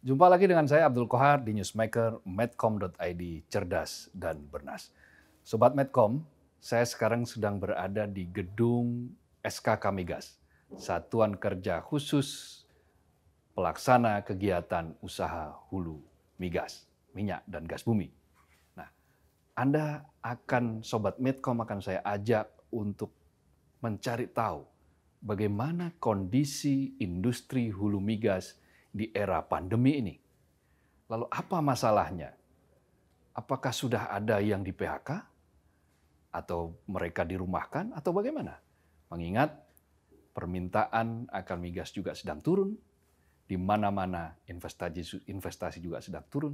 Jumpa lagi dengan saya Abdul Kohar di newsmaker medcom.id, cerdas dan bernas. Sobat Medcom, saya sekarang sedang berada di gedung SKK Migas, Satuan Kerja Khusus Pelaksana Kegiatan Usaha Hulu Migas, Minyak dan Gas Bumi. Nah, Anda akan Sobat Medcom akan saya ajak untuk mencari tahu bagaimana kondisi industri hulu migas di era pandemi ini. Lalu apa masalahnya? Apakah sudah ada yang di PHK? Atau mereka dirumahkan? Atau bagaimana? Mengingat permintaan akan migas juga sedang turun, di mana-mana investasi, investasi juga sedang turun.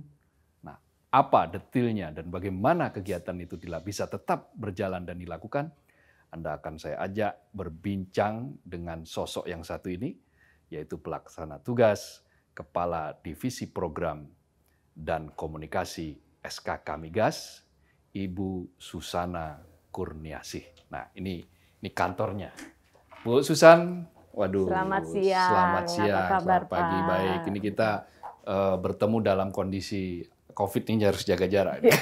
Nah, apa detailnya dan bagaimana kegiatan itu bisa tetap berjalan dan dilakukan? Anda akan saya ajak berbincang dengan sosok yang satu ini, yaitu pelaksana tugas, kepala divisi program dan komunikasi SK Kamigas Ibu Susana Kurniasih. Nah, ini ini kantornya. Bu Susan, waduh. Selamat siang. Selamat siang. Apa kabar, selamat pagi. Pak? Baik. Ini kita uh, bertemu dalam kondisi COVID ini harus jaga jarak. Ya.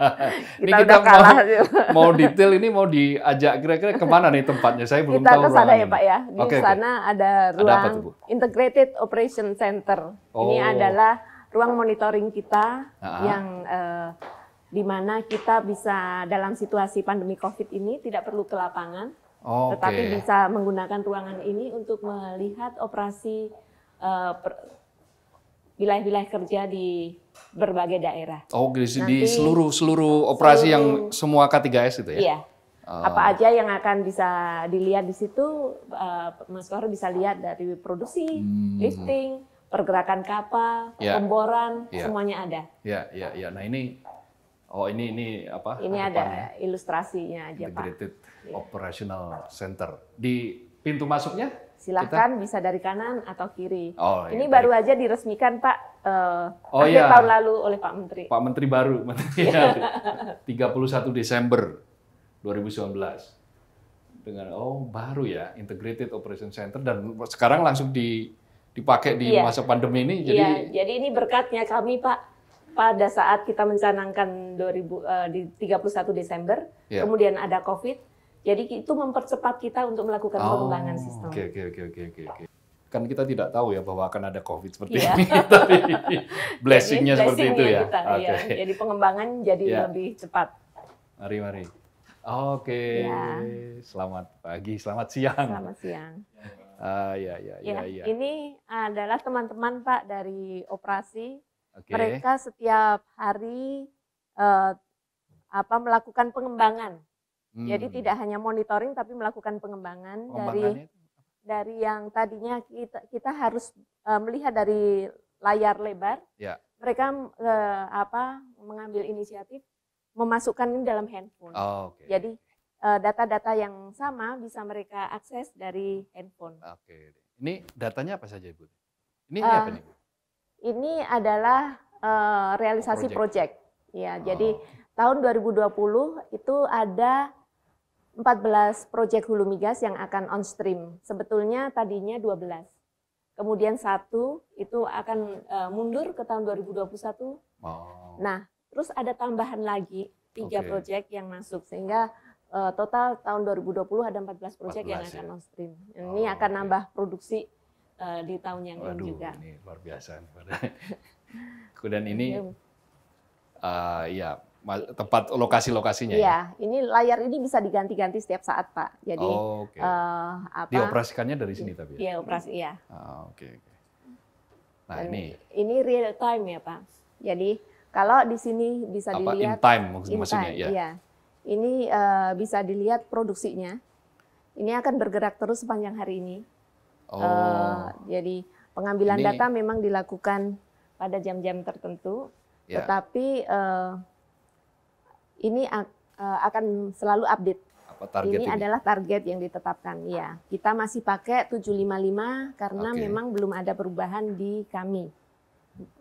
ini kita kita mau, kalah. mau detail ini mau diajak kira-kira kemana nih tempatnya? Saya belum kita tahu. Kita ke sana ya Pak ya. Di okay, sana okay. ada ruang ada Integrated Operation Center. Oh. Ini adalah ruang monitoring kita uh yang eh, di mana kita bisa dalam situasi pandemi COVID ini tidak perlu ke lapangan, okay. tetapi bisa menggunakan ruangan ini untuk melihat operasi eh, wilayah-wilayah kerja di berbagai daerah. Oh, di, Nanti, seluruh seluruh operasi seluruh, yang semua K3S itu ya? Iya. Uh. Apa aja yang akan bisa dilihat di situ, uh, Mas Kohar bisa lihat dari produksi, hmm. lifting, pergerakan kapal, yeah. pemboran, yeah. semuanya ada. Iya, iya, iya. Nah ini, oh ini ini apa? Ini ada ya? ilustrasinya aja Pak. Integrated iya. Operational yeah. Center. Di pintu masuknya? Silahkan kita? bisa dari kanan atau kiri. Oh, iya, ini ya, baru baik. aja diresmikan Pak uh, oh, akhir ya. tahun lalu oleh Pak Menteri. Pak Menteri baru, Menteri ya. 31 Desember 2019 dengan oh baru ya Integrated Operation Center dan sekarang langsung di dipakai di iya. masa pandemi ini jadi iya, jadi ini berkatnya kami Pak pada saat kita mencanangkan 2000 uh, eh, di 31 Desember iya. kemudian ada Covid jadi itu mempercepat kita untuk melakukan oh, pengembangan sistem. Oke okay, oke okay, oke okay, oke oke kan kita tidak tahu ya bahwa akan ada COVID seperti yeah. ini. Tapi blessingnya blessing seperti itu ya. Kita, okay. ya. Jadi pengembangan jadi yeah. lebih cepat. Mari mari. Oke, okay. Iya. Yeah. selamat pagi, selamat siang. Selamat siang. uh, ya, ya ya ya. ya. Ini adalah teman-teman Pak dari operasi. Okay. Mereka setiap hari uh, apa melakukan pengembangan. Hmm. Jadi tidak hanya monitoring tapi melakukan pengembangan dari dari yang tadinya kita kita harus uh, melihat dari layar lebar. Ya. Mereka uh, apa mengambil inisiatif memasukkan ini dalam handphone. Oh, okay. Jadi eh, data-data uh, yang sama bisa mereka akses dari handphone. Oke. Okay. Ini datanya apa saja, ibu? Ini, apa nih, Ini adalah uh, realisasi project. project. Ya, oh. jadi tahun 2020 itu ada 14 proyek hulu migas yang akan on stream. Sebetulnya tadinya 12. Kemudian satu itu akan uh, mundur ke tahun 2021. Oh. Nah, terus ada tambahan lagi tiga okay. proyek yang masuk sehingga uh, total tahun 2020 ada 14 proyek yang akan ya? on stream. Ini oh, akan okay. nambah produksi uh, di tahun yang Waduh, ini juga. ini luar biasa. Kemudian ini uh, ya tempat lokasi-lokasinya. Iya, ya? ini layar ini bisa diganti-ganti setiap saat, Pak. Jadi oh, okay. uh, eh, apa? Dioperasikannya dari sini iya. tapi ya. Iya, operasi iya. oh, oke okay, okay. Nah, Dan ini ini real time ya, Pak. Jadi kalau di sini bisa apa, dilihat in time maksudnya, in maksudnya ya. Iya. Ini uh, bisa dilihat produksinya. Ini akan bergerak terus sepanjang hari ini. Oh. Uh, jadi pengambilan ini... data memang dilakukan pada jam-jam tertentu, yeah. tetapi uh, ini eh, akan selalu update. Apa target ini, ini adalah target yang ditetapkan. Ya, kita masih pakai 755 karena okay. memang belum ada perubahan di kami.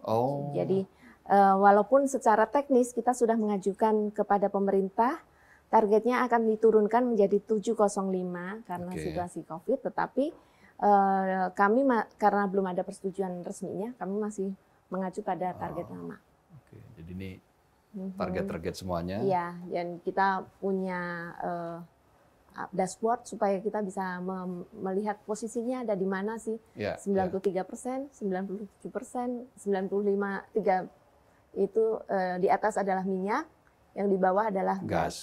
Oh. Jadi eh, walaupun secara teknis kita sudah mengajukan kepada pemerintah targetnya akan diturunkan menjadi 705 karena okay. situasi Covid tetapi eh, kami karena belum ada persetujuan resminya kami masih mengacu pada target oh, lama. Oke. Okay. Jadi ini Mhm. target-target semuanya. Iya, dan kita punya uh, dashboard supaya kita bisa melihat posisinya ada di mana sih. Ya, 93 iya. persen, ya. 97 persen, 95 tiga itu uh, di atas adalah minyak, yang di bawah adalah gas. gas.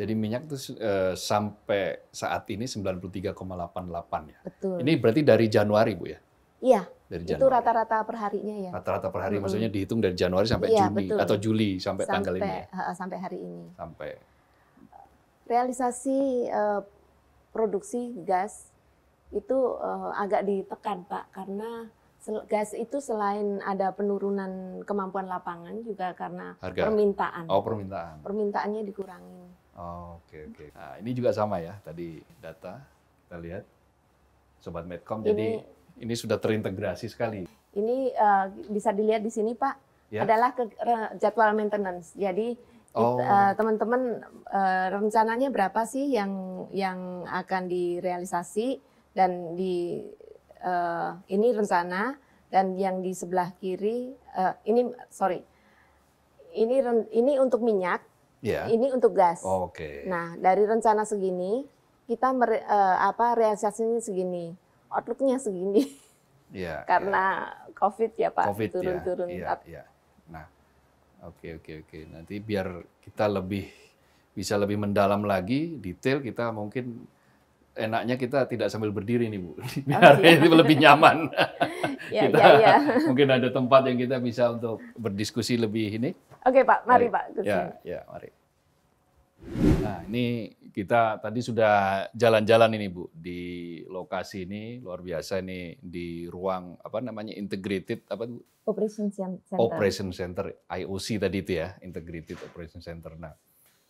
Jadi minyak itu uh, eh, sampai saat ini 93,88 ya. Betul. Ini berarti dari Januari Bu ya? Iya, dari Januari. Itu rata-rata perharinya ya. Rata-rata per hari hmm. maksudnya dihitung dari Januari sampai ya, Juni betul. atau Juli sampai, sampai tanggal ini. Ya? Sampai hari ini. Sampai. Realisasi uh, produksi gas itu uh, agak ditekan Pak karena gas itu selain ada penurunan kemampuan lapangan juga karena Harga. permintaan. Oh, permintaan. Permintaannya dikurangi. Oh, oke okay, oke. Okay. Nah, ini juga sama ya tadi data kita lihat sobat Medcom ini, jadi ini sudah terintegrasi sekali. Ini uh, bisa dilihat di sini Pak, ya. adalah ke, re, jadwal maintenance. Jadi oh. Eh, teman-teman oh. uh, uh, rencananya berapa sih yang yang akan direalisasi dan di uh, ini rencana dan yang di sebelah kiri uh, ini sorry ini ini untuk minyak, yeah. ini untuk gas. Oke. Okay. Nah dari rencana segini kita mere, uh, apa realisasinya segini outlooknya segini. Ya, Karena ya. COVID ya Pak, turun-turun. Ya, ya, ya. Nah, oke oke oke. Nanti biar kita lebih bisa lebih mendalam lagi, detail kita mungkin enaknya kita tidak sambil berdiri nih Bu. Biar oh, iya. lebih nyaman. ya, kita ya, ya. mungkin ada tempat yang kita bisa untuk berdiskusi lebih ini. Oke Pak, mari, mari Pak. Ya, ya, mari. Nah, ini kita tadi sudah jalan-jalan ini Bu di lokasi ini luar biasa ini di ruang apa namanya integrated apa Bu? Operation Center. Operation Center IOC tadi itu ya, Integrated Operation Center. Nah,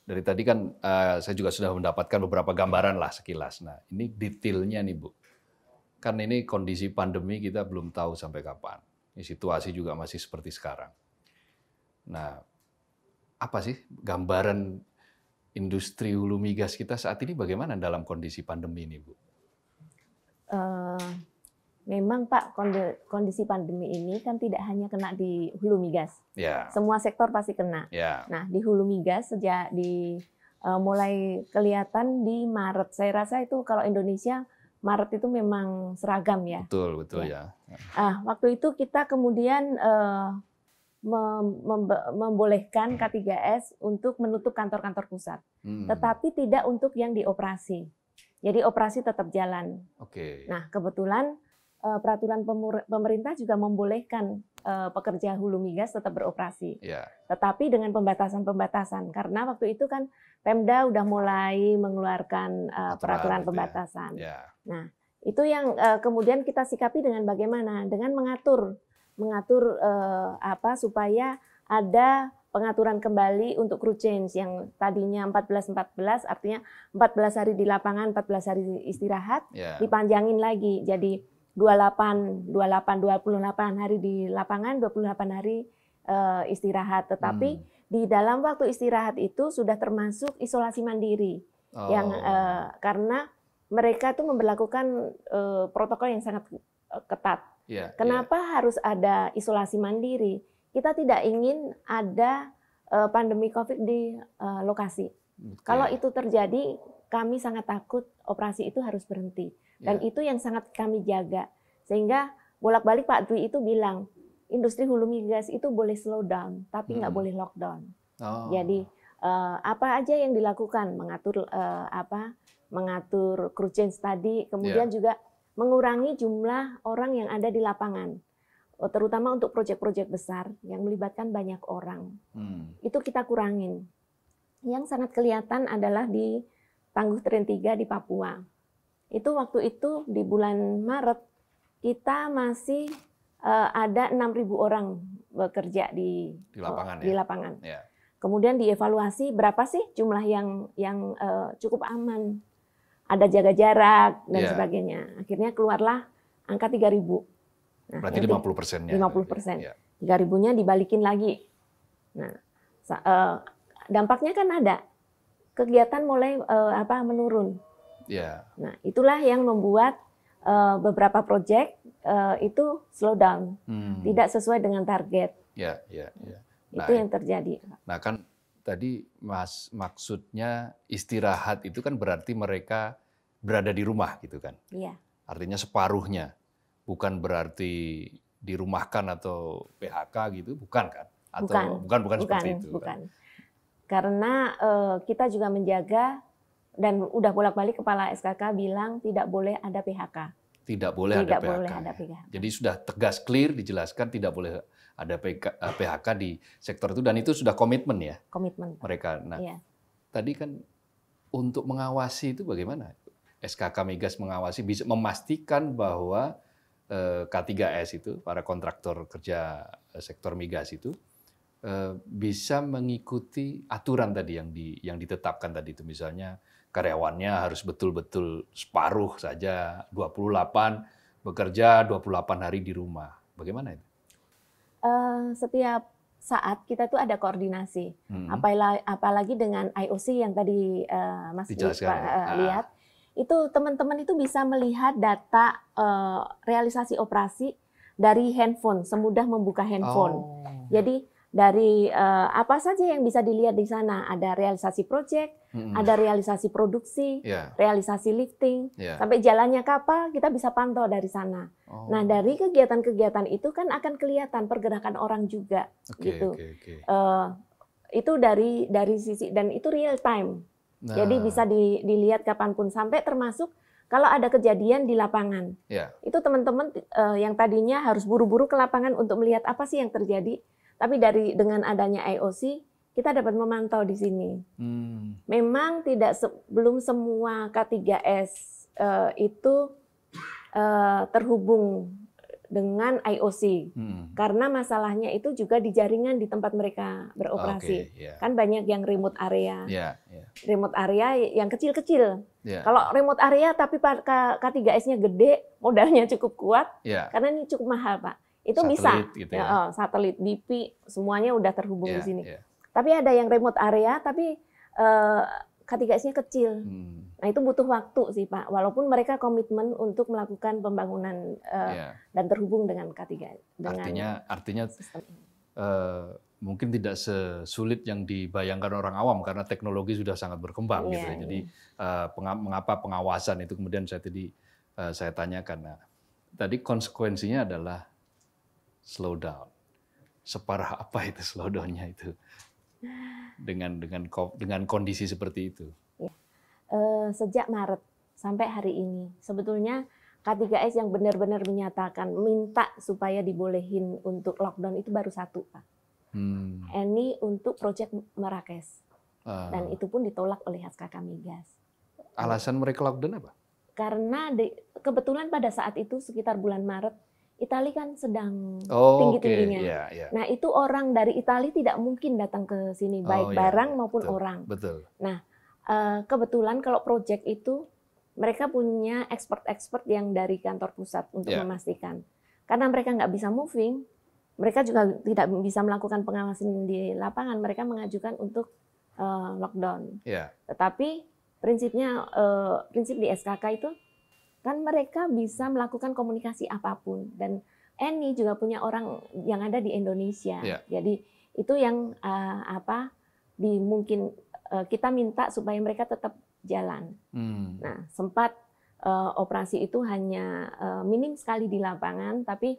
dari tadi kan uh, saya juga sudah mendapatkan beberapa gambaran lah sekilas. Nah, ini detailnya nih Bu. Kan ini kondisi pandemi kita belum tahu sampai kapan. Ini situasi juga masih seperti sekarang. Nah, apa sih gambaran industri hulu migas kita saat ini bagaimana dalam kondisi pandemi ini, Bu? Uh, memang Pak, kondisi pandemi ini kan tidak hanya kena di hulu migas. Yeah. Semua sektor pasti kena. Yeah. Nah, di hulu migas sejak di uh, mulai kelihatan di Maret. Saya rasa itu kalau Indonesia Maret itu memang seragam ya. Betul, betul ya. ya. Ah, waktu itu kita kemudian uh, membolehkan K3S untuk menutup kantor-kantor pusat, hmm. tetapi tidak untuk yang dioperasi. Jadi operasi tetap jalan. Oke. Okay. Nah kebetulan eh, peraturan pemerintah juga membolehkan eh, pekerja hulu migas tetap beroperasi, yeah. tetapi dengan pembatasan-pembatasan karena waktu itu kan Pemda udah mulai mengeluarkan eh, Aturan peraturan ya. pembatasan. Yeah. Yeah. Nah itu yang kemudian kita sikapi dengan bagaimana dengan mengatur mengatur uh, apa supaya ada pengaturan kembali untuk crew change yang tadinya 14-14 artinya 14 hari di lapangan, 14 hari istirahat yeah. dipanjangin lagi jadi 28 28 28 hari di lapangan, 28 hari uh, istirahat. Tetapi hmm. di dalam waktu istirahat itu sudah termasuk isolasi mandiri oh. yang uh, eh, karena mereka itu memperlakukan uh, protokol yang sangat ketat Yeah, Kenapa yeah. harus ada isolasi mandiri? Kita tidak ingin ada uh, pandemi COVID di uh, lokasi. Okay. Kalau itu terjadi, kami sangat takut operasi itu harus berhenti. Dan yeah. itu yang sangat kami jaga. Sehingga bolak-balik Pak Dwi itu bilang, industri hulu migas itu boleh slow down, tapi nggak hmm. boleh lockdown. Oh. Jadi uh, apa aja yang dilakukan, mengatur uh, apa, mengatur crew change tadi, kemudian yeah. juga mengurangi jumlah orang yang ada di lapangan, eh, terutama untuk proyek-proyek besar yang melibatkan banyak orang. Hmm. Itu kita kurangin. Yang sangat kelihatan adalah di Tangguh Tren 3 di Papua. Itu waktu itu di bulan Maret kita masih uh, ada 6.000 orang bekerja di di lapangan. Oh, ya? Di lapangan. Ya. Kemudian dievaluasi berapa sih jumlah yang yang uh, cukup aman ada jaga jarak dan yeah. sebagainya. Akhirnya keluarlah angka 3000. Nah, Berarti 50 persennya. 50 persen. Yeah. 3000-nya iya. dibalikin lagi. Nah, eh, dampaknya kan ada kegiatan mulai eh, apa menurun. Yeah. Nah, itulah yang membuat eh, beberapa proyek itu slow down, hmm. tidak sesuai dengan target. Yeah, yeah, yeah, Nah, itu yang terjadi. Nah, kan tadi mas maksudnya istirahat itu kan berarti mereka berada di rumah gitu kan? Iya. Artinya separuhnya, bukan berarti dirumahkan atau PHK gitu, bukan kan? Atau bukan bukan, bukan, bukan seperti itu. Kan? Bukan. Karena uh, kita juga menjaga dan udah bolak-balik kepala SKK bilang tidak boleh ada PHK tidak boleh tidak ada PHK. Boleh ada Jadi sudah tegas clear dijelaskan tidak boleh ada PHK eh, di sektor itu dan itu sudah komitmen ya. Komitmen. Mereka. Nah, ya. tadi kan untuk mengawasi itu bagaimana? SKK Migas mengawasi bisa memastikan bahwa eh, K3S itu para kontraktor kerja eh, sektor migas itu bisa mengikuti aturan tadi yang di yang ditetapkan tadi itu misalnya karyawannya harus betul-betul separuh saja 28 bekerja 28 hari di rumah. Bagaimana itu? Uh, setiap saat kita tuh ada koordinasi. Hmm. Apalagi, apalagi dengan IOC yang tadi uh, Mas Ipa, uh, eh, ah. lihat itu teman-teman itu bisa melihat data uh, realisasi operasi dari handphone, semudah membuka handphone. Oh. Jadi dari uh, apa saja yang bisa dilihat di sana ada realisasi proyek, hmm. ada realisasi produksi, yeah. realisasi lifting, yeah. sampai jalannya kapal kita bisa pantau dari sana. Oh. Nah dari kegiatan-kegiatan itu kan akan kelihatan pergerakan orang juga okay, gitu. Okay, okay. Uh, eh, itu dari dari sisi dan itu real time, nah. jadi bisa di, dilihat kapanpun sampai termasuk kalau ada kejadian di lapangan. Yeah. Itu teman-teman uh, yang tadinya harus buru-buru ke lapangan untuk melihat apa sih yang terjadi tapi dari dengan adanya IOC kita dapat memantau di sini. Hmm. Memang tidak se belum semua K3S uh, eh, itu uh, terhubung dengan IOC hmm. karena masalahnya itu juga di jaringan di tempat mereka beroperasi okay, iya. yeah. kan banyak yang remote area yeah, yeah. remote area yang kecil-kecil yeah. kalau remote area tapi K3S-nya gede modalnya cukup kuat yeah. karena ini cukup mahal pak itu bisa gitu ya. ya, satelit BP semuanya udah terhubung yeah, di ya, sini. Yeah. Tapi ada yang remote area tapi uh, eh, k kecil. Hmm. Nah, itu butuh waktu sih, Pak. Walaupun mereka komitmen untuk melakukan pembangunan uh, eh, yeah. dan terhubung dengan k Artinya artinya Uh, mungkin tidak sesulit yang dibayangkan orang awam karena teknologi sudah sangat berkembang yeah. gitu. Ya. Iya, Jadi uh, mengapa pengawasan itu kemudian saya tadi uh, saya tanyakan. Nah, tadi konsekuensinya adalah slow down. Separah apa itu slow down-nya itu? Dengan dengan dengan kondisi seperti itu. Ya. Eh, sejak Maret sampai hari ini sebetulnya K3S yang benar-benar menyatakan minta supaya dibolehin untuk lockdown itu baru satu pak. Hmm. Ini untuk proyek Merakes uh. Ah. dan itu pun ditolak oleh HKK Migas. Alasan mereka lockdown apa? Karena di, kebetulan pada saat itu sekitar bulan Maret Itali kan sedang oh, tinggi-tingginya. Okay. Yeah, yeah. Nah, itu orang dari Italia tidak mungkin datang ke sini oh, baik yeah, barang iya. maupun Betul. orang. Betul. Nah, eh, kebetulan kalau proyek itu mereka punya expert-expert yang dari kantor pusat untuk yeah. memastikan. Karena mereka nggak bisa moving, mereka juga tidak bisa melakukan pengawasan di lapangan. Mereka mengajukan untuk uh, lockdown. Yeah. Tetapi prinsipnya uh, prinsip di SKK itu kan mereka bisa melakukan komunikasi apapun dan Eni juga punya orang yang ada di Indonesia. ya. Jadi itu yang uh, apa di mungkin uh, kita minta supaya mereka tetap jalan. Hmm. Nah, sempat uh, operasi itu hanya uh, minim sekali di lapangan tapi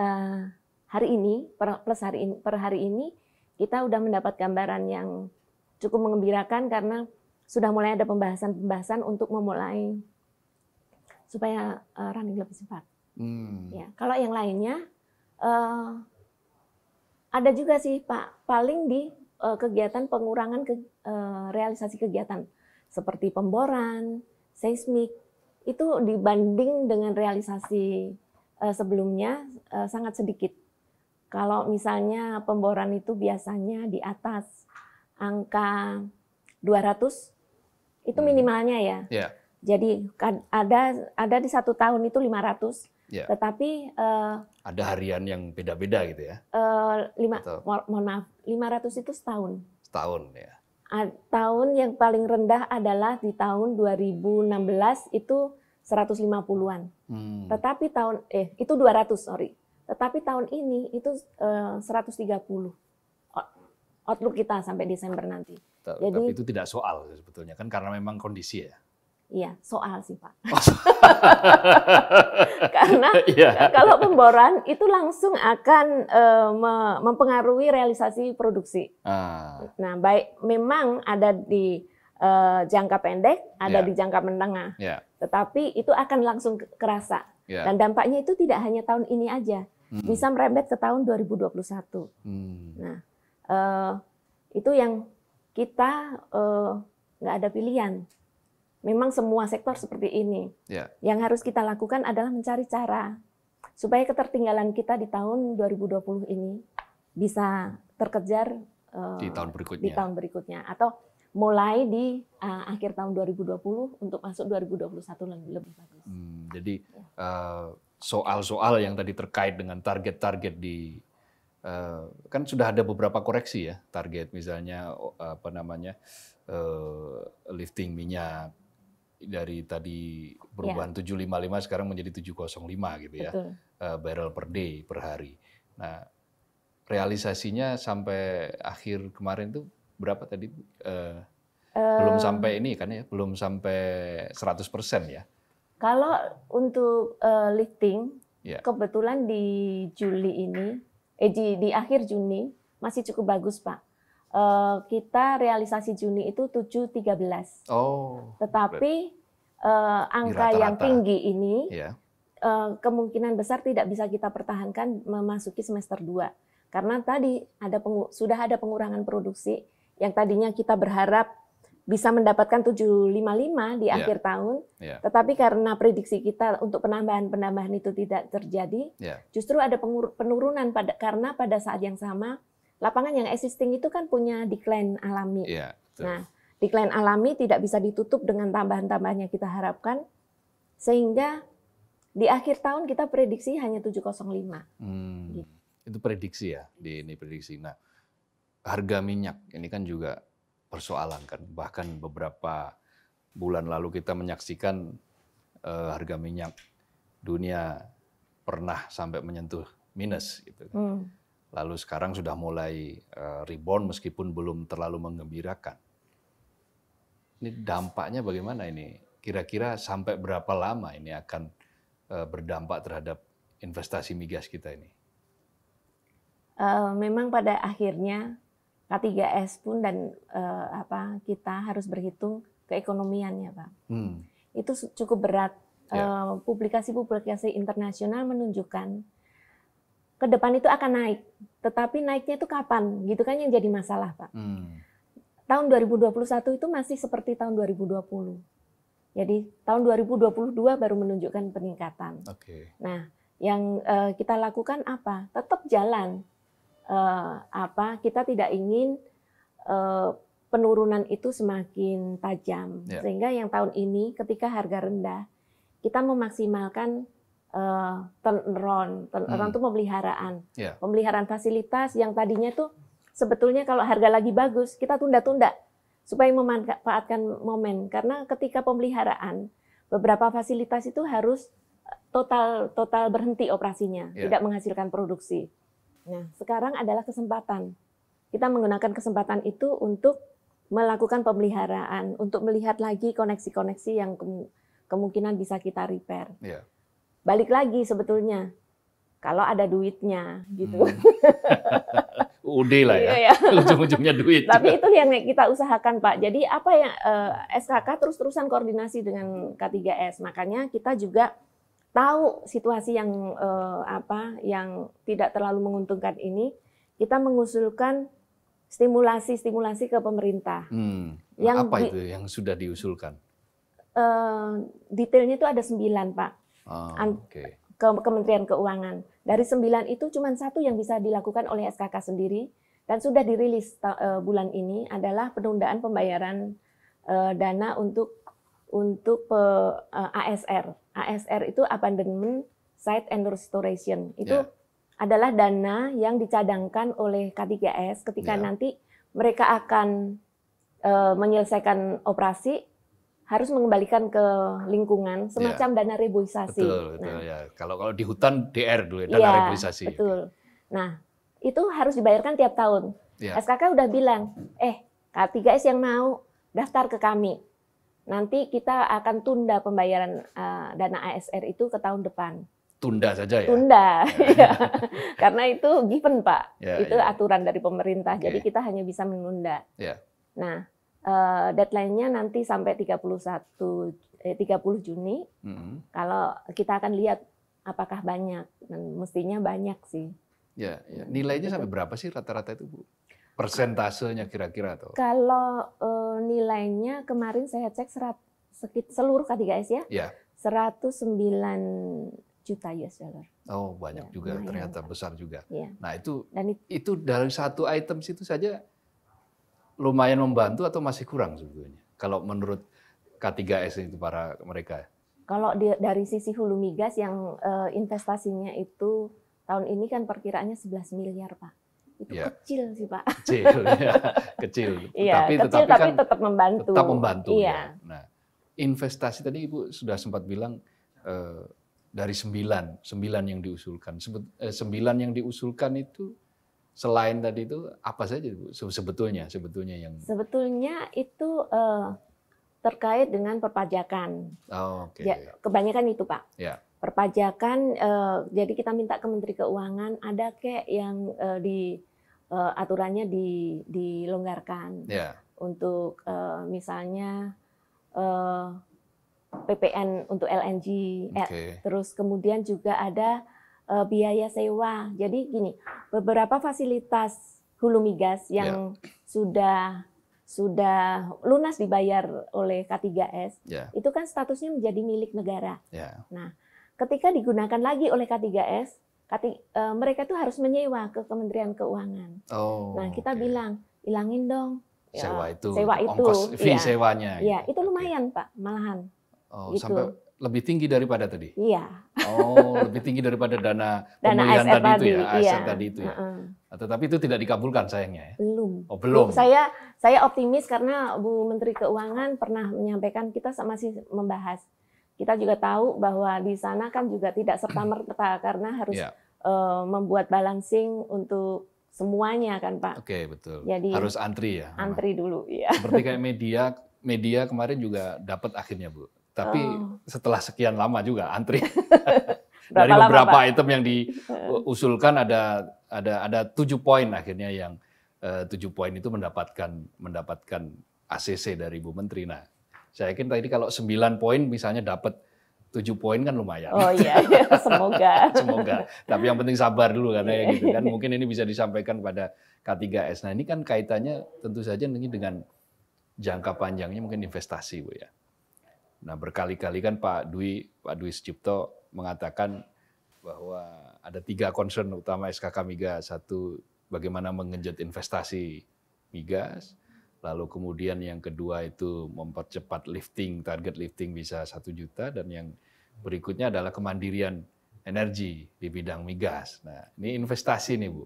uh, hari ini per, plus hari ini per hari ini kita sudah mendapat gambaran yang cukup mengembirakan karena sudah mulai ada pembahasan-pembahasan untuk memulai supaya uh, eh, running lebih cepat. Hmm. Ya, kalau yang lainnya uh, ada juga sih Pak, paling di uh, kegiatan pengurangan ke, uh, realisasi kegiatan seperti pemboran, seismik itu dibanding dengan realisasi uh, sebelumnya uh, sangat sedikit. Kalau misalnya pemboran itu biasanya di atas angka 200 itu hmm. minimalnya ya. Yeah. Jadi kan ada ada di satu tahun itu 500, ya. tetapi uh, ada harian yang beda-beda gitu ya? Uh, lima, mo mohon maaf, 500 itu setahun. Setahun ya. A tahun yang paling rendah adalah di tahun 2016 itu 150-an. Hmm. Tetapi tahun eh itu 200 sorry. Tetapi tahun ini itu eh, uh, 130 outlook kita sampai Desember nanti. Tapi Jadi itu tidak soal sebetulnya kan karena memang kondisi ya. Iya, soal sih Pak. Oh, Karena yeah. kalau pemboran itu langsung akan uh, mempengaruhi realisasi produksi. Ah. Nah, baik memang ada di uh, jangka pendek, ada yeah. di jangka menengah. Yeah. Tetapi itu akan langsung kerasa. Yeah. Dan dampaknya itu tidak hanya tahun ini aja, hmm. bisa merembet ke tahun 2021. Hmm. Nah, uh, itu yang kita nggak uh, ada pilihan memang semua sektor seperti ini. Yeah. Yang harus kita lakukan adalah mencari cara supaya ketertinggalan kita di tahun 2020 ini bisa terkejar eh, di tahun berikutnya. Di tahun berikutnya atau mulai di uh, akhir tahun 2020 untuk masuk 2021 lebih lebih bagus. Hmm, jadi ya. eh, soal-soal uh, yang tadi terkait dengan target-target di uh, kan sudah ada beberapa koreksi ya target misalnya apa namanya uh, lifting minyak dari tadi perubahan ya. 755 sekarang menjadi 705 gitu ya. Eh, barrel per day per hari. Nah, realisasinya sampai akhir kemarin tuh berapa tadi? Uh, um, belum sampai ini kan ya, belum sampai 100% ya. Kalau untuk uh, lifting ya. kebetulan di Juli ini eh di, di akhir Juni masih cukup bagus, Pak uh, kita realisasi Juni itu 7.13. Oh. Tetapi uh, angka rata -rata. yang tinggi ini yeah. Iya. uh, kemungkinan besar tidak bisa kita pertahankan memasuki semester 2. Karena tadi ada sudah ada pengurangan produksi yang tadinya kita berharap bisa mendapatkan 755 di yeah. akhir tahun, yeah. tetapi karena prediksi kita untuk penambahan-penambahan itu tidak terjadi, yeah. justru ada penurunan pada karena pada saat yang sama lapangan yang existing itu kan punya decline alami. Ya, nah, decline alami tidak bisa ditutup dengan tambahan-tambahan yang kita harapkan, sehingga di akhir tahun kita prediksi hanya 705. Hmm, gitu. Itu prediksi ya, di ini prediksi. Nah, harga minyak ini kan juga persoalan kan, bahkan beberapa bulan lalu kita menyaksikan uh, harga minyak dunia pernah sampai menyentuh minus gitu. Kan. Hmm lalu sekarang sudah mulai eh, rebound meskipun belum terlalu mengembirakan. Ini dampaknya bagaimana ini? Kira-kira sampai berapa lama ini akan eh, berdampak terhadap investasi migas kita ini? Eh, memang pada akhirnya K3S pun dan apa kita harus berhitung keekonomiannya, Pak. Hmm. Itu cukup berat. yeah. Ya. publikasi -publikasi internasional menunjukkan ke depan itu akan naik. Tetapi naiknya itu kapan? Gitu kan yang jadi masalah, Pak. Hmm. Tahun 2021 itu masih seperti tahun 2020. Jadi tahun 2022 baru menunjukkan peningkatan. Okay. Nah, yang uh, kita lakukan apa? Tetap jalan. Uh, apa? Kita tidak ingin uh, penurunan itu semakin tajam. Yeah. Sehingga yang tahun ini ketika harga rendah, kita memaksimalkan uh, eh, Turn around itu hmm. pemeliharaan. Yeah. Pemeliharaan fasilitas yang tadinya tuh sebetulnya kalau harga lagi bagus, kita tunda-tunda supaya memanfaatkan momen. Karena ketika pemeliharaan, beberapa fasilitas itu harus eh, total total berhenti operasinya, yeah. tidak menghasilkan produksi. Nah, sekarang adalah kesempatan. Kita menggunakan kesempatan itu untuk melakukan pemeliharaan, untuk melihat lagi koneksi-koneksi yang kemungkinan bisa kita repair. Yeah balik lagi sebetulnya kalau ada duitnya gitu. Hmm. lah ya. Iya, iya, Ujung-ujungnya duit. Tapi itu yang kita usahakan Pak. Jadi apa yang eh, SKK terus-terusan koordinasi dengan K3S. Makanya kita juga tahu situasi yang eh, apa yang tidak terlalu menguntungkan ini, kita mengusulkan stimulasi-stimulasi ke pemerintah. Hmm. Yang apa itu yang sudah diusulkan? Eh, detailnya itu ada sembilan Pak oh, ah, okay. ke Kementerian Keuangan. Dari sembilan itu cuma satu yang bisa dilakukan oleh SKK sendiri dan sudah dirilis uh, bulan ini adalah penundaan pembayaran uh, dana untuk untuk pe, uh, e, ASR. ASR itu abandonment site and restoration. Itu yeah. adalah dana yang dicadangkan oleh K3S ketika yeah. nanti mereka akan uh, menyelesaikan operasi harus mengembalikan ke lingkungan semacam ya. dana reboisasi. Betul, nah. betul nah, ya. Kalau kalau di hutan DR dulu ya, dana ya, reboisasi. Betul. Nah, itu harus dibayarkan tiap tahun. Ya. SKK udah bilang, "Eh, K3S yang mau daftar ke kami. Nanti kita akan tunda pembayaran uh, dana ASR itu ke tahun depan." Tunda saja ya. Tunda. Iya. Iya. Karena itu given, Pak. Ya, itu ya. aturan dari pemerintah. Okay. Jadi iya. kita hanya bisa menunda. Ya. Nah, uh, deadline-nya nanti sampai 31 eh, 30 Juni. Mm -hmm. Kalau kita akan lihat apakah banyak dan mestinya banyak sih. Ya, ya. nilainya sampai gitu. berapa sih rata-rata itu, Bu? Persentasenya kira-kira tuh. Kalau uh, nilainya kemarin saya cek serat, sekit, seluruh K3S ya. ya. 109 juta US dollar. Oh, banyak ya, juga ternyata besar juga. Ya. Nah, itu dan itu, itu dari satu item situ saja lumayan membantu atau masih kurang sebetulnya? Kalau menurut K3S itu para mereka. Kalau di, dari sisi hulu migas yang uh, investasinya itu tahun ini kan perkiraannya 11 miliar, Pak. Itu ya. kecil sih, Pak. Kecil, ya. kecil. Iya, tapi, kecil tetapi, tapi kan tetap membantu. Tetap membantu. Iya. Ya. Nah, investasi tadi Ibu sudah sempat bilang eh, dari sembilan, sembilan yang diusulkan. Sebut, eh, sembilan yang diusulkan itu selain tadi itu apa saja Bu sebetulnya sebetulnya yang Sebetulnya itu uh, terkait dengan perpajakan. Oh, oke. Okay. Ya, kebanyakan itu, Pak. Ya. Perpajakan uh, jadi kita minta ke Menteri Keuangan ada kayak yang uh, di uh, aturannya di dilonggarkan. Ya. Untuk uh, misalnya uh, PPN untuk LNG, ya. okay. eh, terus kemudian juga ada uh, biaya sewa. Jadi gini, beberapa fasilitas hulu migas yang yeah. sudah sudah lunas dibayar oleh K3S, yeah. itu kan statusnya menjadi milik negara. Yeah. Nah, ketika digunakan lagi oleh K3S, k uh, mereka itu harus menyewa ke Kementerian Keuangan. Oh, nah, kita okay. bilang hilangin dong sewa ya, itu, sewa itu, ongkos fee ya, sewanya. ya itu lumayan okay. pak, malahan. Oh, gitu. sampai lebih tinggi daripada tadi. Iya. Oh, lebih tinggi daripada dana, dana pemilihan tadi, tadi itu ya, ASR iya. tadi itu ya. Uh -uh. Tetapi itu tidak dikabulkan sayangnya ya. Belum. Oh, belum. Saya saya optimis karena Bu Menteri Keuangan pernah menyampaikan kita masih membahas. Kita juga tahu bahwa di sana kan juga tidak serta merta karena harus yeah. Iya. uh, membuat balancing untuk semuanya kan Pak. Oke, okay, betul. Jadi harus antri ya. Antri dulu, ya. Seperti kayak media, media kemarin juga dapat akhirnya Bu tapi oh. setelah sekian lama juga antri. Dari beberapa lama, item yang diusulkan ada ada ada tujuh poin akhirnya yang eh, tujuh poin itu mendapatkan mendapatkan ACC dari Bu Menteri. Nah, saya yakin tadi kalau sembilan poin misalnya dapat tujuh poin kan lumayan. Oh iya, semoga. semoga. Tapi yang penting sabar dulu karena ya gitu kan. Mungkin ini bisa disampaikan pada K3S. Nah ini kan kaitannya tentu saja dengan jangka panjangnya mungkin investasi Bu ya. Nah berkali-kali kan Pak Dwi Pak Dwi Sucipto mengatakan bahwa ada tiga concern utama SKK Migas. Satu bagaimana mengejut investasi migas, lalu kemudian yang kedua itu mempercepat lifting target lifting bisa satu juta dan yang berikutnya adalah kemandirian energi di bidang migas. Nah, ini investasi nih Bu.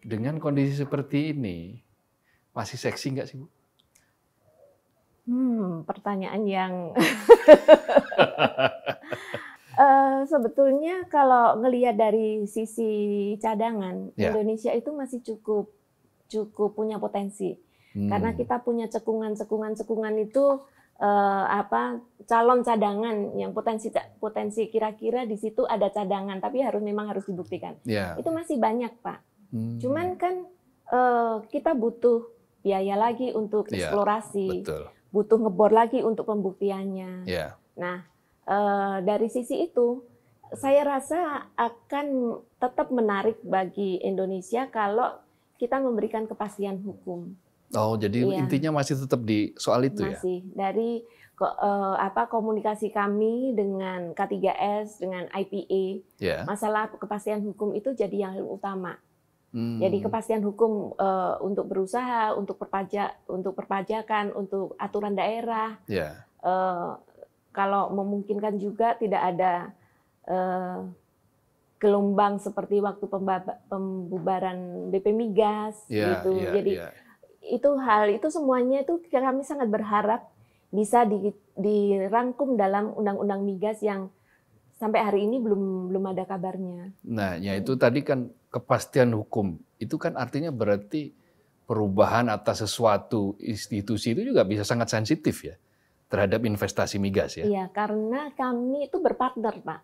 Dengan kondisi seperti ini, masih seksi nggak sih Bu? Hmm, pertanyaan yang Uh, sebetulnya kalau ngelihat dari sisi cadangan yeah. Indonesia itu masih cukup cukup punya potensi hmm. karena kita punya cekungan cekungan cekungan itu uh, apa calon cadangan yang potensi potensi kira-kira di situ ada cadangan tapi harus memang harus dibuktikan yeah. itu masih banyak pak hmm. cuman kan uh, kita butuh biaya lagi untuk ya, eksplorasi. Yeah, betul butuh ngebor lagi untuk pembuktiannya. Yeah. Nah, eh, dari sisi itu saya rasa akan tetap menarik bagi Indonesia kalau kita memberikan kepastian hukum. Oh, jadi iya. intinya masih tetap di soal itu masih. ya? Masih. Dari ke, eh, apa komunikasi kami dengan K3S, dengan IPA, yeah. masalah kepastian hukum itu jadi yang utama. Hmm. Jadi kepastian hukum uh, untuk berusaha, untuk perpajak, untuk perpajakan, untuk aturan daerah. Yeah. Ya. Uh, kalau memungkinkan juga tidak ada uh, gelombang seperti waktu pembubaran BP Migas yeah, gitu. Yeah, Jadi yeah. itu hal itu semuanya itu kami sangat berharap bisa di, dirangkum dalam undang-undang migas yang sampai hari ini belum belum ada kabarnya. Nah, ya itu tadi kan kepastian hukum. Itu kan artinya berarti perubahan atas sesuatu institusi itu juga bisa sangat sensitif ya terhadap investasi migas ya. Iya, karena kami itu berpartner, Pak.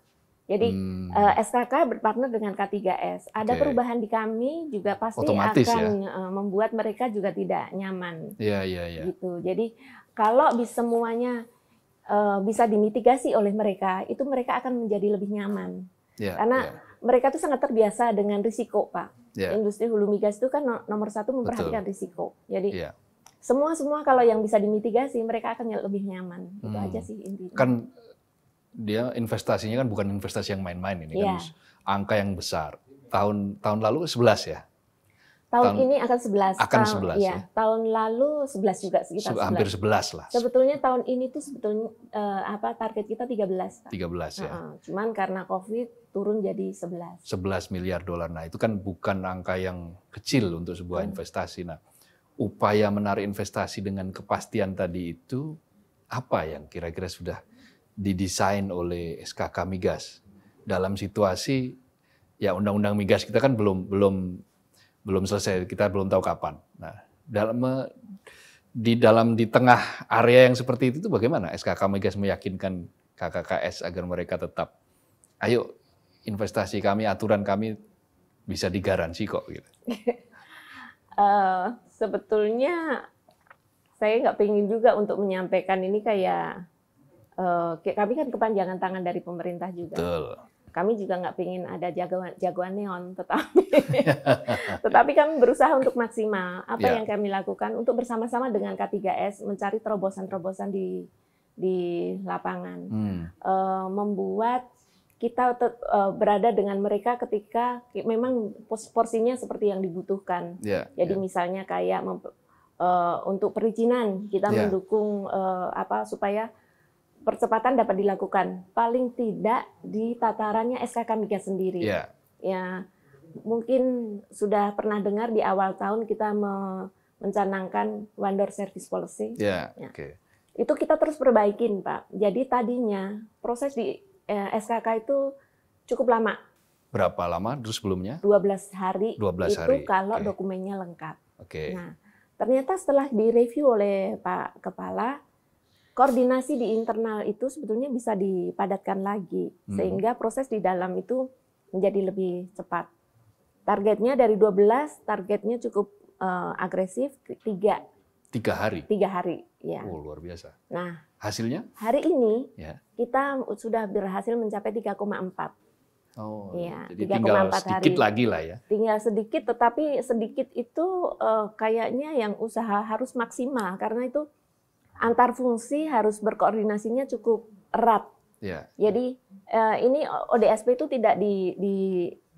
Jadi hmm. Eh, SKK berpartner dengan K3S. Ada okay. perubahan di kami juga pasti Otomatis, akan ya? Eh, membuat mereka juga tidak nyaman. Iya, iya, iya. Gitu. Jadi kalau bisa semuanya uh, bisa dimitigasi oleh mereka, itu mereka akan menjadi lebih nyaman. Yeah, Karena yeah. mereka itu sangat terbiasa dengan risiko, Pak. Yeah. Industri hulu migas itu kan nomor satu memperhatikan Betul. risiko. Jadi semua ya. semua semua kalau yang bisa dimitigasi, mereka akan lebih nyaman. Itu hmm. aja sih intinya. Kan dia investasinya kan bukan investasi yang main-main ini yeah. kan ya. angka yang besar. Tahun tahun lalu 11 ya Tahun, tahun ini akan 11. Akan 11 tahun, iya, ya. Tahun lalu 11 juga sekitar Se hampir 11. lah. Sebetulnya tahun ini tuh sebetulnya uh, apa target kita 13, Pak. 13 ya. Uh -uh. Cuman karena Covid turun jadi 11. 11 miliar dolar. Nah, itu kan bukan angka yang kecil untuk sebuah hmm. investasi. Nah, upaya menarik investasi dengan kepastian tadi itu apa yang kira-kira sudah didesain oleh SKK Migas dalam situasi ya undang-undang migas kita kan belum belum belum selesai, kita belum tahu kapan. Nah, dalam di dalam di tengah area yang seperti itu, bagaimana SKK Migas meyakinkan KKKS agar mereka tetap, ayo investasi kami, aturan kami bisa digaransi kok. Gitu. uh, sebetulnya saya nggak pengen juga untuk menyampaikan ini kayak uh, kami kan kepanjangan tangan dari pemerintah juga. Betul. Kami juga nggak pingin ada jagoan jagoan neon, tetapi tetapi kami berusaha untuk maksimal apa yeah. yang kami lakukan untuk bersama-sama dengan K3S mencari terobosan-terobosan di di lapangan, hmm. uh, membuat kita uh, berada dengan mereka ketika memang porsinya seperti yang dibutuhkan. Yeah, Jadi yeah. misalnya kayak uh, untuk perizinan kita yeah. mendukung uh, apa supaya percepatan dapat dilakukan paling tidak di tatarannya SKK migas sendiri. Ya. Ya, mungkin sudah pernah dengar di awal tahun kita me mencanangkan one service policy. Iya, ya, Ya. Okay. Itu kita terus perbaikin, Pak. Jadi tadinya proses di eh, SKK itu cukup lama. Berapa lama dulu sebelumnya? 12 hari. 12 itu hari. Itu kalau okay. dokumennya lengkap. Oke. Okay. Nah, ternyata setelah direview oleh Pak Kepala, koordinasi di internal itu sebetulnya bisa dipadatkan lagi hmm. sehingga proses di dalam itu menjadi lebih cepat. Targetnya dari 12, targetnya cukup uh, agresif tiga. Tiga hari. Tiga hari, ya. Oh, luar biasa. Nah, hasilnya? Hari ini ya. kita sudah berhasil mencapai 3,4. Oh, ya, jadi 3, tinggal sedikit hari. lagi lah ya. Tinggal sedikit, tetapi sedikit itu uh, kayaknya yang usaha harus maksimal karena itu antar fungsi harus berkoordinasinya cukup erat. Yeah. Jadi eh, ini ODSP itu tidak di, di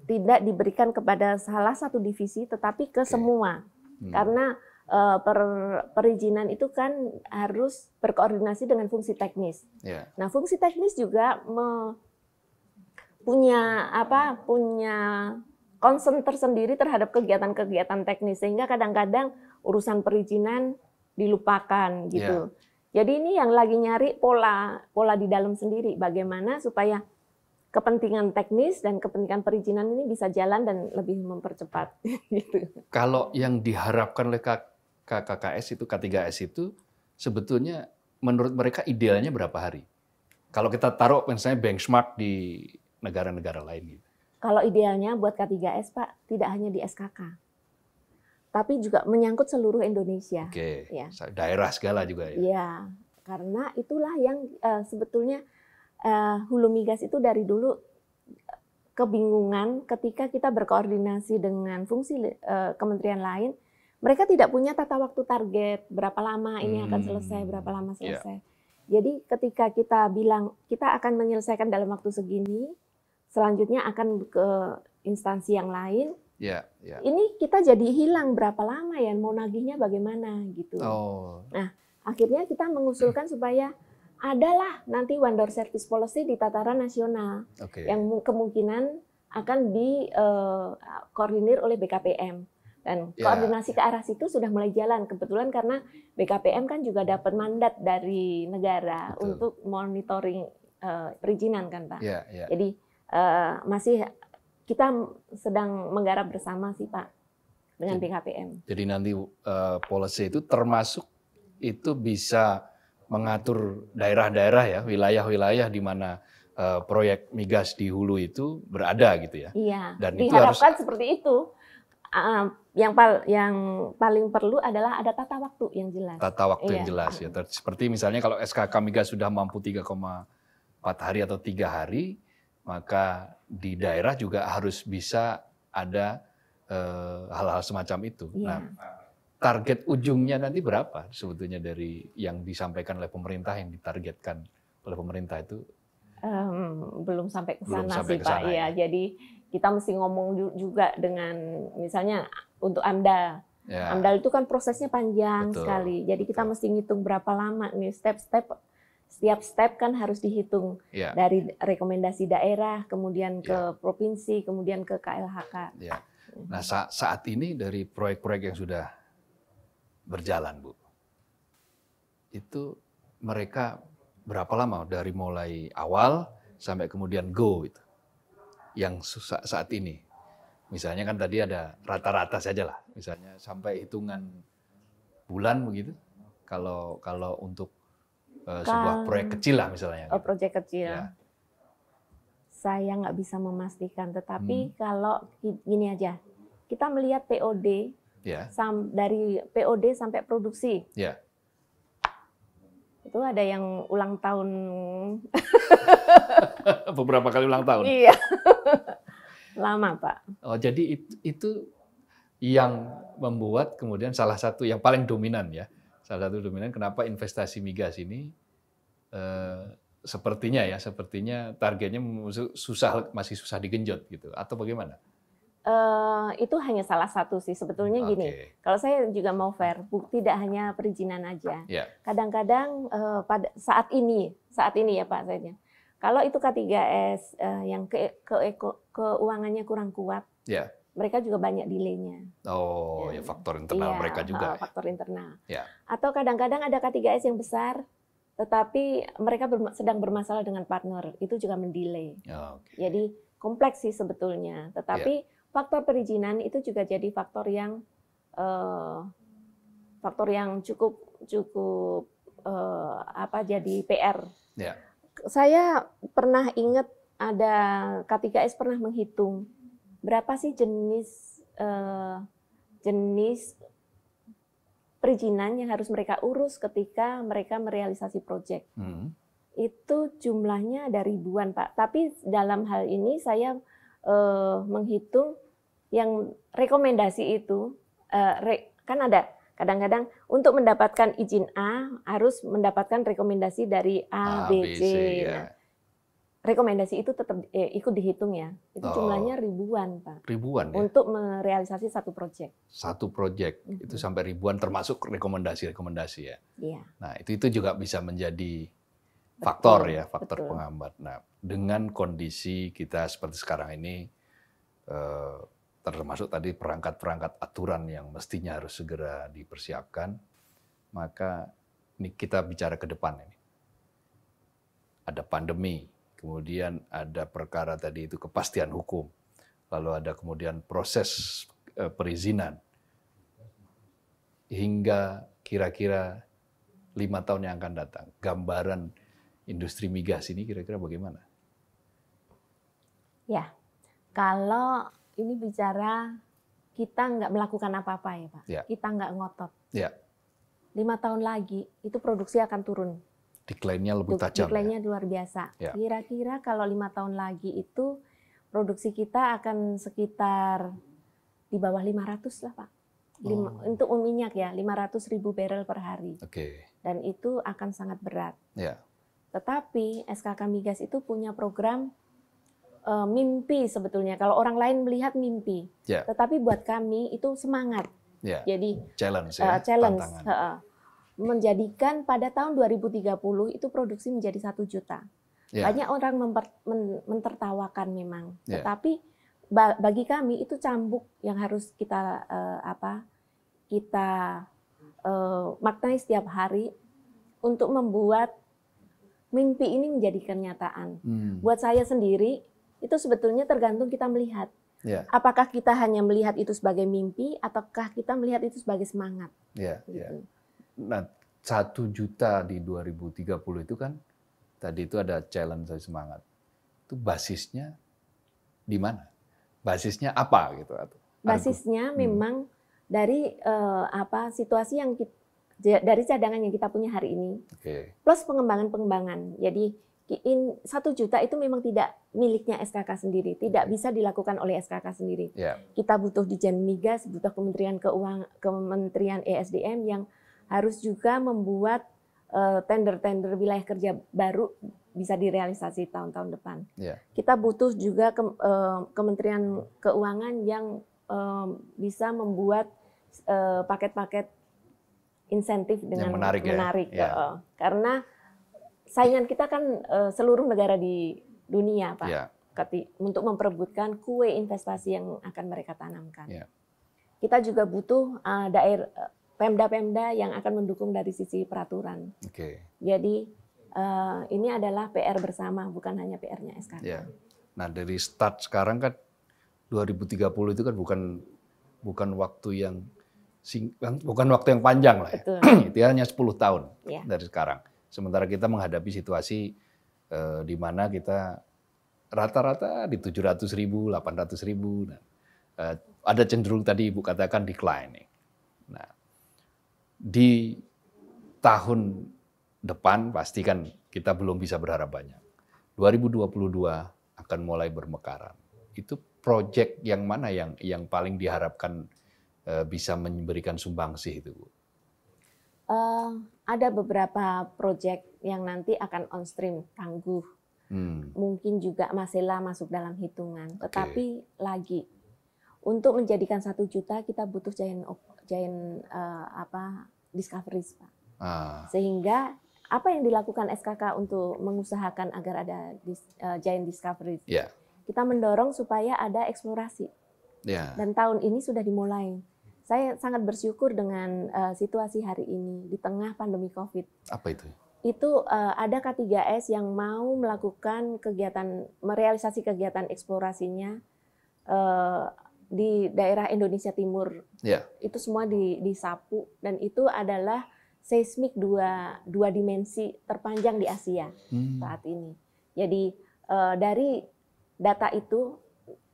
tidak diberikan kepada salah satu divisi, tetapi ke okay. semua hmm. karena eh, per, perizinan itu kan harus berkoordinasi dengan fungsi teknis. Yeah. Nah, fungsi teknis juga me, punya apa? Punya concern tersendiri terhadap kegiatan-kegiatan teknis sehingga kadang-kadang urusan perizinan dilupakan gitu. Yeah. Jadi ini yang lagi nyari pola pola di dalam sendiri bagaimana supaya kepentingan teknis dan kepentingan perizinan ini bisa jalan dan lebih mempercepat gitu. Kalau yang diharapkan oleh KKKS itu K3S itu sebetulnya menurut mereka idealnya berapa hari? Kalau kita taruh misalnya benchmark di negara-negara lain gitu. Kalau idealnya buat K3S Pak tidak hanya di SKK tapi juga menyangkut seluruh Indonesia. Oke. Ya. Daerah segala juga ya. Iya, karena itulah yang uh, sebetulnya uh, hulu migas itu dari dulu eh, kebingungan ketika kita berkoordinasi dengan fungsi uh, kementerian lain, mereka tidak punya tata waktu target berapa lama ini hmm. akan selesai, hmm, berapa lama iya. selesai. Yeah. Jadi ketika kita bilang kita akan menyelesaikan dalam waktu segini, selanjutnya akan ke instansi yang lain, Ya, ya. Ini kita jadi hilang berapa lama ya mau nagihnya bagaimana gitu. Oh. Nah, akhirnya kita mengusulkan supaya adalah nanti one service policy di tataran nasional okay. yang kemungkinan akan dikoordinir eh, uh, oleh BKPM dan ya. koordinasi ke arah situ sudah mulai jalan kebetulan karena BKPM kan juga dapat mandat dari negara Betul. untuk monitoring uh, perizinan kan pak Ya, ya. jadi uh, masih kita sedang menggarap bersama sih Pak dengan BKPM. Jadi nanti uh, policy itu termasuk itu bisa mengatur daerah-daerah ya, wilayah-wilayah di mana uh, proyek migas di hulu itu berada gitu ya. Iya. Dan diharapkan itu harus... seperti itu. Uh, yang pal yang paling perlu adalah ada tata waktu yang jelas. Tata waktu iya. yang jelas ya. Seperti misalnya kalau SKK migas sudah mampu 3,4 hari atau tiga hari, maka di iya. daerah juga harus bisa ada eh, hal-hal semacam itu. Yeah. Nah, target ujungnya nanti berapa sebetulnya dari yang disampaikan oleh pemerintah yang ditargetkan oleh pemerintah itu? Um, belum sampai ke sana sih kesana, Pak. Ya, ya, jadi kita mesti ngomong juga dengan misalnya untuk Anda. Ya. AMDAL itu kan prosesnya panjang Betul. sekali. Jadi kita mesti ngitung berapa lama nih step-step setiap step kan harus dihitung ya. dari rekomendasi daerah, kemudian ke ya. provinsi, kemudian ke KLHK. Ya. Nah sa saat ini dari proyek-proyek yang sudah berjalan, Bu, itu mereka berapa lama dari mulai awal sampai kemudian go itu yang susah saat ini misalnya kan tadi ada rata-rata saja lah misalnya sampai hitungan bulan begitu kalau kalau untuk Eh, sebuah kan. proyek kecil lah misalnya. Oh, gitu. proyek kecil. Ya. Saya nggak bisa memastikan, tetapi hmm. kalau gini aja, kita melihat POD yeah. sam, dari POD sampai produksi. Yeah. Itu ada yang ulang tahun. Beberapa kali ulang tahun. Iya. Lama, Pak. Oh, jadi itu, itu yang membuat kemudian salah satu yang paling dominan ya salah satu dominan kenapa investasi migas ini eh, sepertinya ya sepertinya targetnya susah masih susah digenjot gitu atau bagaimana? Uh, itu hanya salah satu sih sebetulnya okay. gini. Kalau saya juga mau fair, tidak hanya perizinan aja. Ya. Kadang-kadang yeah. uh, pada saat ini, saat ini ya Pak saya. Kalau itu K3S uh, eh, yang ke, ke, ke, keuangannya kurang kuat, yeah mereka juga banyak delay-nya. Oh, ya, ya faktor internal ya, mereka juga. Uh, ya. Faktor internal. Ya. Atau kadang-kadang ada K3S yang besar, tetapi mereka sedang bermasalah dengan partner, itu juga mendelay. Ya, okay. Jadi kompleks sih sebetulnya. Tetapi ya. faktor perizinan itu juga jadi faktor yang uh, faktor yang cukup cukup uh, apa jadi PR. Ya. Saya pernah ingat ada K3S pernah menghitung berapa sih jenis uh, jenis perizinan yang harus mereka urus ketika mereka merealisasi proyek? Hmm. Itu jumlahnya ada ribuan Pak. Tapi dalam hal ini saya uh, menghitung yang rekomendasi itu uh, re, kan ada kadang-kadang untuk mendapatkan izin A harus mendapatkan rekomendasi dari A, A B, C. C ya. nah, rekomendasi itu tetap eh, ikut dihitung ya. Itu oh. jumlahnya ribuan, Pak. Ribuan ya. Untuk merealisasi satu proyek. Satu proyek mm -hmm. itu sampai ribuan termasuk rekomendasi-rekomendasi ya. Iya. Nah, itu itu juga bisa menjadi faktor betul, ya, faktor betul. penghambat. Nah, dengan kondisi kita seperti sekarang ini eh, termasuk tadi perangkat-perangkat aturan yang mestinya harus segera dipersiapkan, maka ini kita bicara ke depan ini. Ada pandemi, kemudian ada perkara tadi itu kepastian hukum, lalu ada kemudian proses e, perizinan, hingga kira-kira lima tahun yang akan datang, gambaran industri migas ini kira-kira bagaimana? Ya, kalau ini bicara kita nggak melakukan apa-apa ya Pak, ya. kita nggak ngotot. Ya. Lima tahun lagi itu produksi akan turun decline-nya lebih tajam. decline ya? luar biasa. Ya. Kira-kira ya. kalau lima tahun lagi itu produksi kita akan sekitar di bawah 500 lah Pak. Lima, oh. Untuk um minyak ya, 500 ribu barrel per hari. Oke. Okay. Dan itu akan sangat berat. Ya. Tetapi SKK Migas itu punya program uh, mimpi sebetulnya. Kalau orang lain melihat mimpi, Ya. tetapi buat kami itu semangat. Ya. Jadi challenge, ya, uh, challenge. Tantangan. Uh, menjadikan pada tahun 2030 itu produksi menjadi satu juta. Yeah. Banyak orang memper, men, mentertawakan memang, yeah. tetapi bagi kami itu cambuk yang harus kita uh, apa kita uh, maknai setiap hari untuk membuat mimpi ini menjadi kenyataan. Hmm. Buat saya sendiri itu sebetulnya tergantung kita melihat. Yeah. Apakah kita hanya melihat itu sebagai mimpi ataukah kita melihat itu sebagai semangat? Yeah, ya. gitu. yeah. Nah, satu juta di 2030 itu kan tadi itu ada challenge saya semangat. Itu basisnya di mana? Basisnya apa gitu? Basisnya memang hmm. dari uh, apa situasi yang kita, dari cadangan yang kita punya hari ini. Okay. Plus pengembangan-pengembangan. Jadi satu juta itu memang tidak miliknya SKK sendiri, tidak hmm. bisa dilakukan oleh SKK sendiri. Yeah. Kita butuh Dijen Migas, butuh Kementerian Keuangan, Kementerian ESDM yang harus juga membuat eh, tender-tender wilayah kerja baru bisa direalisasi tahun-tahun depan. Yeah. Kita butuh juga ke, uh, Kementerian Keuangan yang uh, bisa membuat paket-paket uh, insentif dengan yang menarik, menarik ya? uh, karena saingan kita kan seluruh negara di dunia, Pak, yeah. Iya. untuk memperebutkan kue investasi yang akan mereka tanamkan. Yeah. Kita juga butuh daerah pemda-pemda yang akan mendukung dari sisi peraturan. Oke. Okay. Jadi uh, ini adalah PR bersama, bukan hanya PR-nya SKK. Ya. Nah dari start sekarang kan 2030 itu kan bukan bukan waktu yang sing, bukan waktu yang panjang lah ya. Betul. itu hanya 10 tahun ya. dari sekarang. Sementara kita menghadapi situasi uh, di mana kita rata-rata di 700 ribu, 800 ribu. Nah, uh, ada cenderung tadi Ibu katakan declining. Nah, di tahun depan pastikan kita belum bisa berharap banyak. 2022 akan mulai bermekaran. Itu proyek yang mana yang yang paling diharapkan e, bisa memberikan sumbangsih itu, Bu? Uh, ada beberapa proyek yang nanti akan on stream tangguh. Hmm. Mungkin juga masela masuk dalam hitungan, okay. tetapi lagi untuk menjadikan satu juta kita butuh giant giant uh, apa discoveries pak. Ah. Sehingga apa yang dilakukan SKK untuk mengusahakan agar ada dis, uh, giant discoveries? Yeah. Kita mendorong supaya ada eksplorasi. Yeah. Dan tahun ini sudah dimulai saya sangat bersyukur dengan uh, situasi hari ini di tengah pandemi COVID. Apa itu? Itu uh, ada K3S yang mau melakukan kegiatan, merealisasi kegiatan eksplorasinya di daerah Indonesia Timur. Yeah. Itu semua di, disapu dan itu adalah seismik dua dua dimensi terpanjang di Asia hmm. saat ini. Jadi uh, dari data itu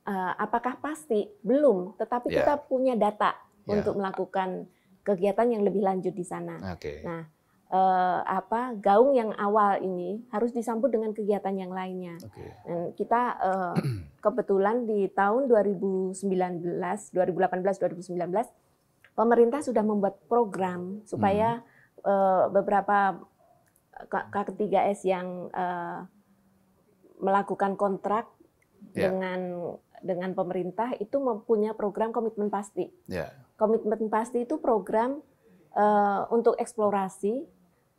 uh, apakah pasti belum, tetapi yeah. kita punya data yeah. untuk melakukan kegiatan yang lebih lanjut di sana. Okay. Nah, uh, apa gaung yang awal ini harus disambut dengan kegiatan yang lainnya. Okay. Dan kita uh, kebetulan di tahun 2019, 2018, 2019 pemerintah sudah membuat program supaya hmm. uh, beberapa K3S yang uh, melakukan kontrak yeah. dengan dengan pemerintah itu mempunyai program komitmen pasti. Yeah. Komitmen pasti itu program Eh, untuk eksplorasi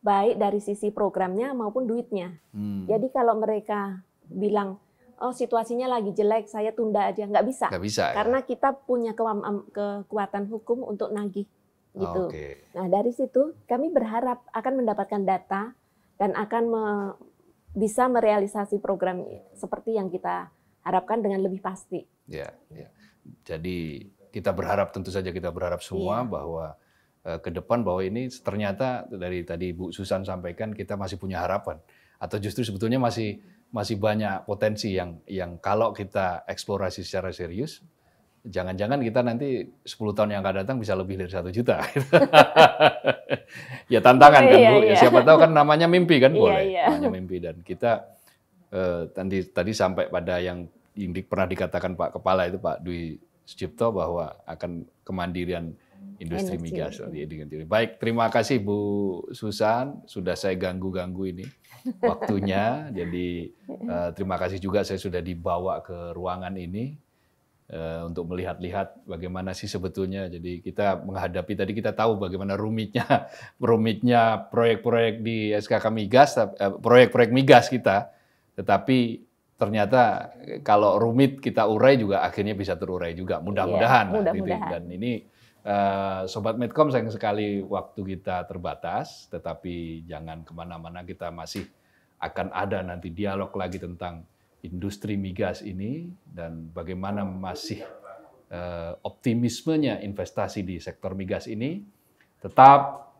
baik dari sisi programnya maupun duitnya. Hmm. Jadi kalau mereka bilang oh situasinya lagi jelek, saya tunda aja, nggak bisa. Nggak bisa. Ya? Karena ya? kita punya kekuatan hukum untuk nagih ah, gitu. Oh, okay. Nah dari situ kami berharap akan mendapatkan data dan akan me bisa merealisasi program seperti yang kita harapkan dengan lebih pasti. Ya, ya. jadi kita berharap tentu saja kita berharap semua ya. bahwa Eh, ke depan bahwa ini ternyata dari tadi Bu Susan sampaikan kita masih punya harapan atau justru sebetulnya masih masih banyak potensi yang yang kalau kita eksplorasi secara serius jangan-jangan kita nanti 10 tahun yang akan datang bisa lebih dari satu juta ya tantangan kan iya, Bu ya, iya. siapa tahu kan namanya mimpi kan iya, boleh namanya mimpi dan kita eh, tadi tadi sampai pada yang yang pernah dikatakan Pak Kepala itu Pak Dwi Sucipto bahwa akan kemandirian industri, migas dengan diri. Baik, terima kasih Bu Susan sudah saya ganggu-ganggu ini waktunya. Jadi uh, terima kasih juga saya sudah dibawa ke ruangan ini uh, untuk melihat-lihat bagaimana sih sebetulnya. Jadi kita menghadapi tadi kita tahu bagaimana rumitnya rumitnya proyek-proyek di SKK migas eh, proyek-proyek migas kita. Tetapi ternyata kalau rumit kita urai juga akhirnya bisa terurai juga mudah-mudahan iya, mudah dan ini Eh, Sobat Medcom sayang sekali waktu kita terbatas, tetapi jangan kemana-mana kita masih akan ada nanti dialog lagi tentang industri migas ini dan bagaimana masih uh, optimismenya investasi di sektor migas ini. Tetap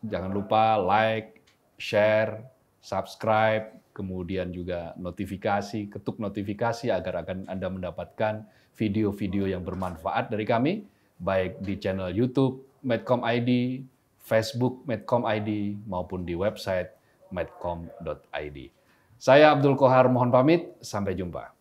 jangan lupa like, share, subscribe, kemudian juga notifikasi, ketuk notifikasi agar akan Anda mendapatkan video-video yang bermanfaat dari kami baik di channel YouTube Medcom ID, Facebook Medcom ID, maupun di website medcom.id. Saya Abdul Kohar mohon pamit, sampai jumpa.